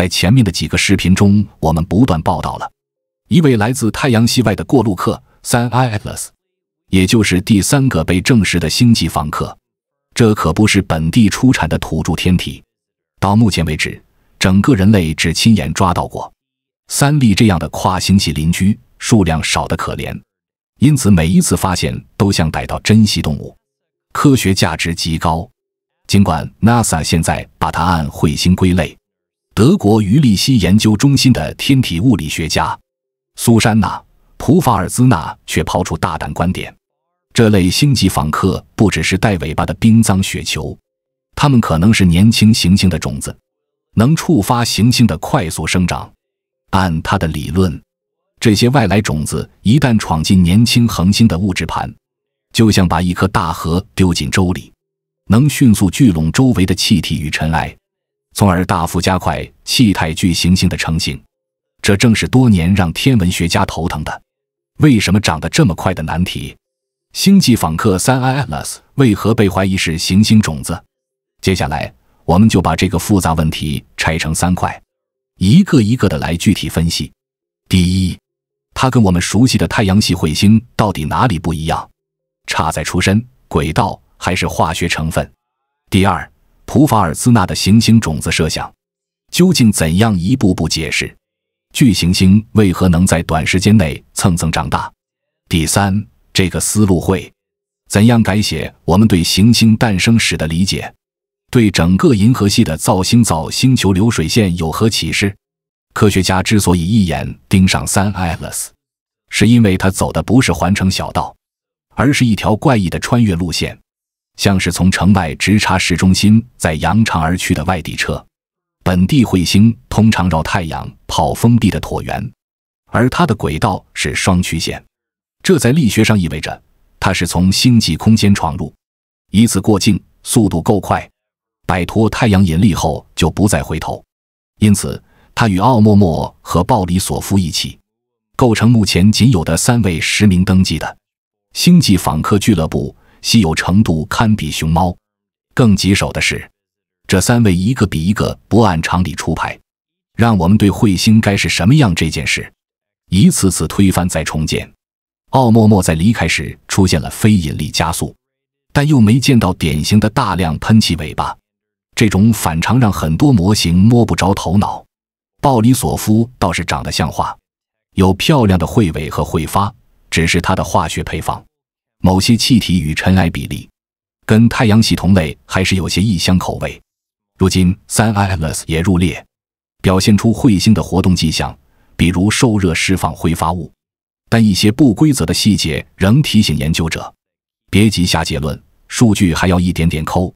在前面的几个视频中，我们不断报道了，一位来自太阳系外的过路客——三 ILS，a t a 也就是第三个被证实的星际访客。这可不是本地出产的土著天体。到目前为止，整个人类只亲眼抓到过三例这样的跨星系邻居，数量少得可怜。因此，每一次发现都像逮到珍稀动物，科学价值极高。尽管 NASA 现在把它按彗星归类。德国于利希研究中心的天体物理学家苏珊娜·普法尔兹纳却抛出大胆观点：这类星际访客不只是带尾巴的冰脏雪球，它们可能是年轻行星的种子，能触发行星的快速生长。按他的理论，这些外来种子一旦闯进年轻恒星的物质盘，就像把一颗大核丢进粥里，能迅速聚拢周围的气体与尘埃。从而大幅加快气态巨行星的成型，这正是多年让天文学家头疼的为什么长得这么快的难题。星际访客三 I Atlas 为何被怀疑是行星种子？接下来，我们就把这个复杂问题拆成三块，一个一个的来具体分析。第一，它跟我们熟悉的太阳系彗星到底哪里不一样？差在出身、轨道还是化学成分？第二。普法尔兹纳的行星种子设想，究竟怎样一步步解释巨行星为何能在短时间内蹭蹭长大？第三，这个思路会怎样改写我们对行星诞生史的理解？对整个银河系的造星造星球流水线有何启示？科学家之所以一眼盯上三艾尔斯，是因为他走的不是环城小道，而是一条怪异的穿越路线。像是从城外直插市中心，再扬长而去的外地车。本地彗星通常绕太阳跑封闭的椭圆，而它的轨道是双曲线，这在力学上意味着它是从星际空间闯入，一次过境速度够快，摆脱太阳引力后就不再回头。因此，它与奥默莫和鲍里索夫一起，构成目前仅有的三位实名登记的星际访客俱乐部。稀有程度堪比熊猫。更棘手的是，这三位一个比一个不按常理出牌，让我们对彗星该是什么样这件事，一次次推翻再重建。奥莫莫在离开时出现了非引力加速，但又没见到典型的大量喷气尾巴。这种反常让很多模型摸不着头脑。鲍里索夫倒是长得像话，有漂亮的彗尾和彗发，只是它的化学配方。某些气体与尘埃比例，跟太阳系同类还是有些异乡口味。如今，三 ILS 也入列，表现出彗星的活动迹象，比如受热释放挥发物。但一些不规则的细节仍提醒研究者，别急下结论，数据还要一点点抠。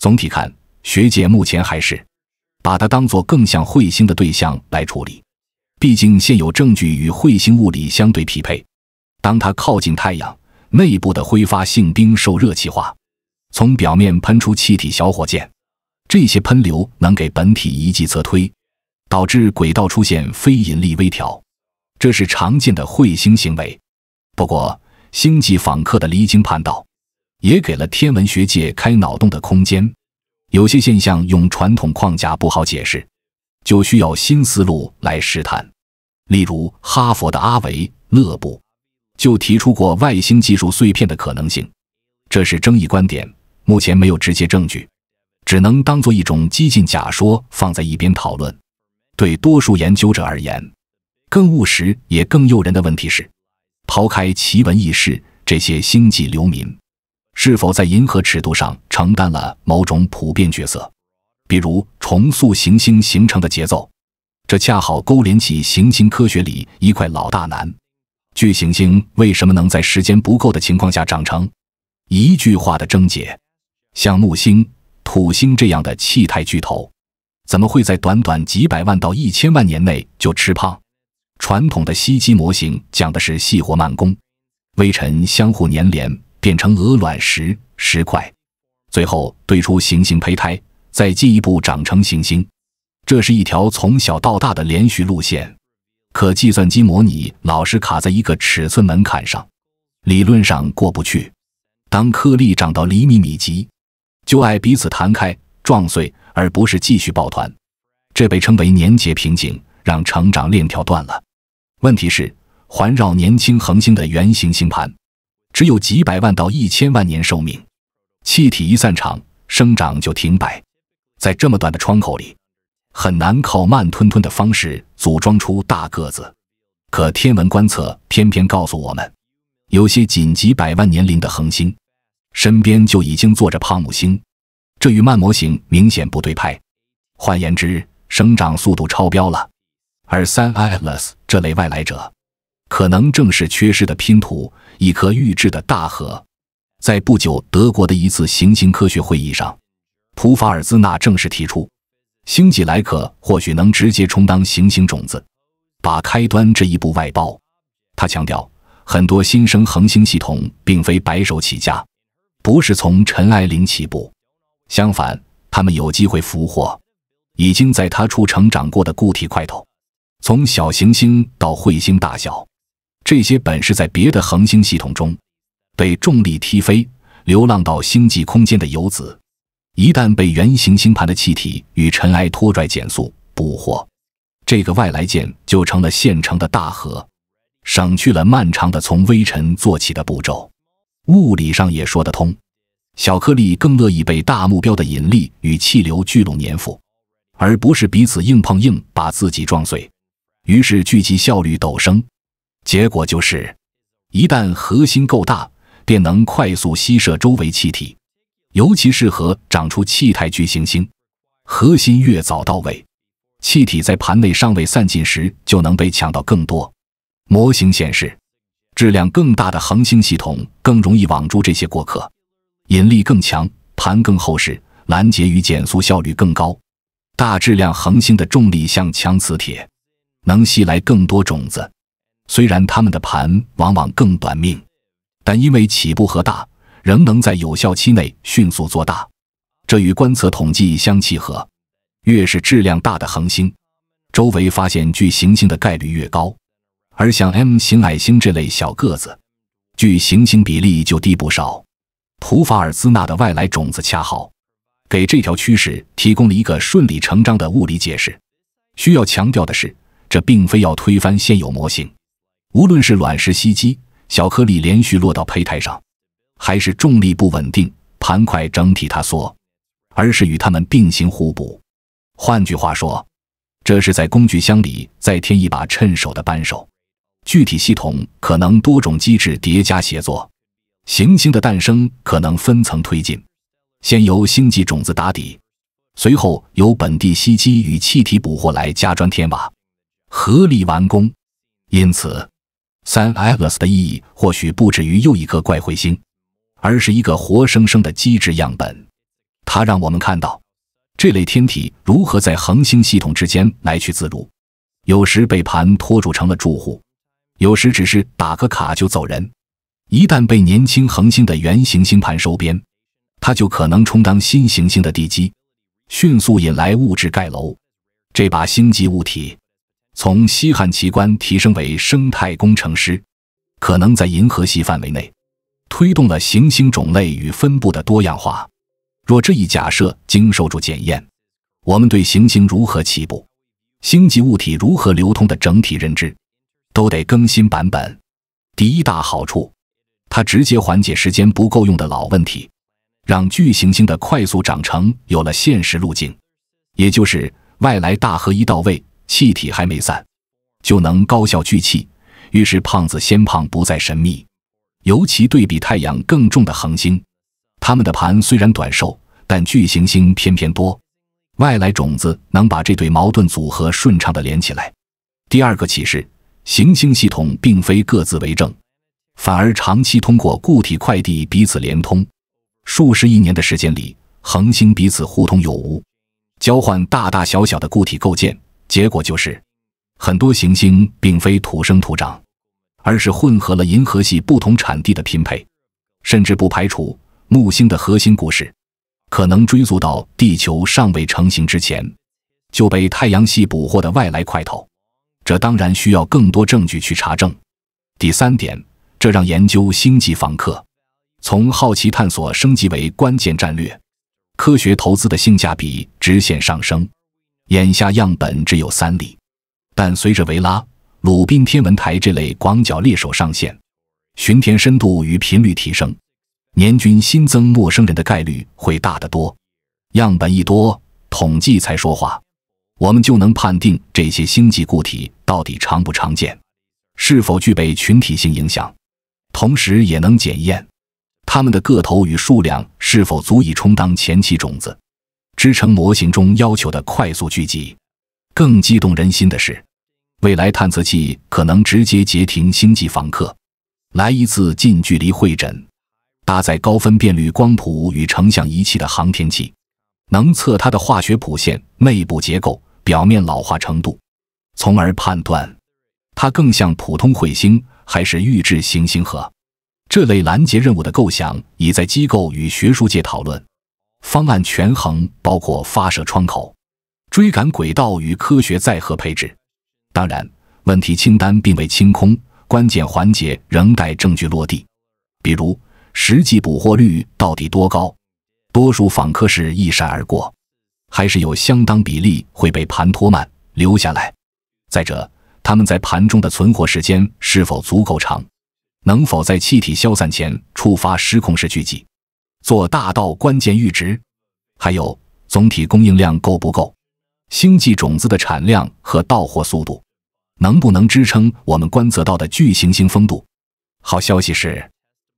总体看，学界目前还是把它当做更像彗星的对象来处理，毕竟现有证据与彗星物理相对匹配。当它靠近太阳。内部的挥发性冰受热气化，从表面喷出气体小火箭，这些喷流能给本体一记侧推，导致轨道出现非引力微调，这是常见的彗星行为。不过，星际访客的离经叛道，也给了天文学界开脑洞的空间。有些现象用传统框架不好解释，就需要新思路来试探。例如，哈佛的阿维勒布。就提出过外星技术碎片的可能性，这是争议观点，目前没有直接证据，只能当做一种激进假说放在一边讨论。对多数研究者而言，更务实也更诱人的问题是：抛开奇闻异事，这些星际流民是否在银河尺度上承担了某种普遍角色？比如重塑行星形成的节奏，这恰好勾连起行星科学里一块老大难。巨行星为什么能在时间不够的情况下长成？一句话的症结，像木星、土星这样的气态巨头，怎么会在短短几百万到一千万年内就吃胖？传统的吸积模型讲的是细活慢工，微尘相互粘连变成鹅卵石、石块，最后堆出行星胚胎，再进一步长成行星。这是一条从小到大的连续路线。可计算机模拟老是卡在一个尺寸门槛上，理论上过不去。当颗粒长到厘米米级，就爱彼此弹开、撞碎，而不是继续抱团。这被称为粘结瓶颈，让成长链条断了。问题是，环绕年轻恒星的圆形星盘只有几百万到一千万年寿命，气体一散场，生长就停摆。在这么短的窗口里。很难靠慢吞吞的方式组装出大个子，可天文观测偏偏告诉我们，有些紧急百万年龄的恒星身边就已经坐着胖木星，这与慢模型明显不对拍。换言之，生长速度超标了。而三 i 尔 s 这类外来者，可能正是缺失的拼图——一颗预制的大核。在不久德国的一次行星科学会议上，普法尔兹纳正式提出。星际来客或许能直接充当行星种子，把开端这一步外包。他强调，很多新生恒星系统并非白手起家，不是从尘埃零起步。相反，他们有机会俘获已经在他处成长过的固体块头，从小行星到彗星大小。这些本是在别的恒星系统中被重力踢飞、流浪到星际空间的游子。一旦被圆形星盘的气体与尘埃拖拽减速捕获，这个外来舰就成了现成的大河，省去了漫长的从微尘做起的步骤。物理上也说得通，小颗粒更乐意被大目标的引力与气流聚拢粘附，而不是彼此硬碰硬把自己撞碎。于是聚集效率陡升，结果就是，一旦核心够大，便能快速吸射周围气体。尤其适合长出气态巨行星，核心越早到位，气体在盘内尚未散尽时就能被抢到更多。模型显示，质量更大的恒星系统更容易网住这些过客，引力更强，盘更厚实，拦截与减速效率更高。大质量恒星的重力像强磁铁，能吸来更多种子。虽然它们的盘往往更短命，但因为起步核大。仍能在有效期内迅速做大，这与观测统计相契合。越是质量大的恒星，周围发现巨行星的概率越高，而像 M 型矮星这类小个子，巨行星比例就低不少。普法尔兹纳的外来种子恰好给这条趋势提供了一个顺理成章的物理解释。需要强调的是，这并非要推翻现有模型，无论是卵石吸积，小颗粒连续落到胚胎上。还是重力不稳定，盘块整体塌缩，而是与它们并行互补。换句话说，这是在工具箱里再添一把趁手的扳手。具体系统可能多种机制叠加协作。行星的诞生可能分层推进，先由星际种子打底，随后由本地吸积与气体捕获来加砖添瓦，合力完工。因此，三 l 拉 s 的意义或许不止于又一颗怪彗星。而是一个活生生的机制样本，它让我们看到这类天体如何在恒星系统之间来去自如，有时被盘拖住成了住户，有时只是打个卡就走人。一旦被年轻恒星的原行星盘收编，它就可能充当新行星的地基，迅速引来物质盖楼。这把星际物体从稀罕奇观提升为生态工程师，可能在银河系范围内。推动了行星种类与分布的多样化。若这一假设经受住检验，我们对行星如何起步、星际物体如何流通的整体认知都得更新版本。第一大好处，它直接缓解时间不够用的老问题，让巨行星的快速长成有了现实路径，也就是外来大河一到位，气体还没散，就能高效聚气，于是胖子先胖不再神秘。尤其对比太阳更重的恒星，它们的盘虽然短寿，但巨行星偏偏多。外来种子能把这对矛盾组合顺畅地连起来。第二个启示：行星系统并非各自为政，反而长期通过固体快递彼此连通。数十亿年的时间里，恒星彼此互通有无，交换大大小小的固体构件，结果就是很多行星并非土生土长。而是混合了银河系不同产地的拼配，甚至不排除木星的核心故事可能追溯到地球尚未成型之前就被太阳系捕获的外来块头。这当然需要更多证据去查证。第三点，这让研究星际房客从好奇探索升级为关键战略，科学投资的性价比直线上升。眼下样本只有三例，但随着维拉。鲁滨天文台这类广角猎手上线，巡天深度与频率提升，年均新增陌生人的概率会大得多。样本一多，统计才说话，我们就能判定这些星际固体到底常不常见，是否具备群体性影响，同时也能检验它们的个头与数量是否足以充当前期种子，支撑模型中要求的快速聚集。更激动人心的是。未来探测器可能直接截停星际访客，来一次近距离会诊。搭载高分辨率光谱与成像仪器的航天器，能测它的化学谱线、内部结构、表面老化程度，从而判断它更像普通彗星还是预制行星核。这类拦截任务的构想已在机构与学术界讨论，方案权衡包括发射窗口、追赶轨道与科学载荷配置。当然，问题清单并未清空，关键环节仍待证据落地。比如，实际捕获率到底多高？多数访客是一闪而过，还是有相当比例会被盘托慢留下来？再者，他们在盘中的存活时间是否足够长？能否在气体消散前触发失控式聚集，做大到关键阈值？还有，总体供应量够不够？星际种子的产量和到货速度？能不能支撑我们观测到的巨行星风度？好消息是，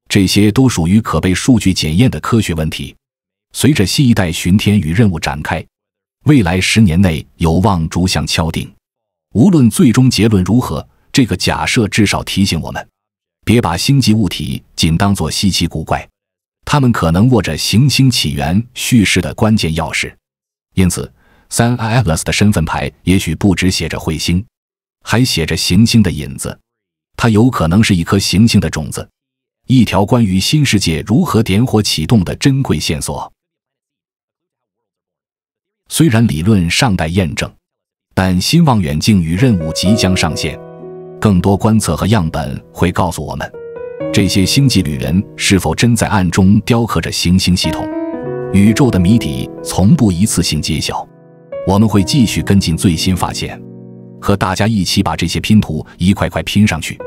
这些都属于可被数据检验的科学问题。随着新一代巡天与任务展开，未来十年内有望逐项敲定。无论最终结论如何，这个假设至少提醒我们：别把星际物体仅当做稀奇古怪，它们可能握着行星起源叙事的关键钥匙。因此，三 IAS 的身份牌也许不只写着彗星。还写着行星的影子，它有可能是一颗行星的种子，一条关于新世界如何点火启动的珍贵线索。虽然理论尚待验证，但新望远镜与任务即将上线，更多观测和样本会告诉我们，这些星际旅人是否真在暗中雕刻着行星系统。宇宙的谜底从不一次性揭晓，我们会继续跟进最新发现。和大家一起把这些拼图一块块拼上去。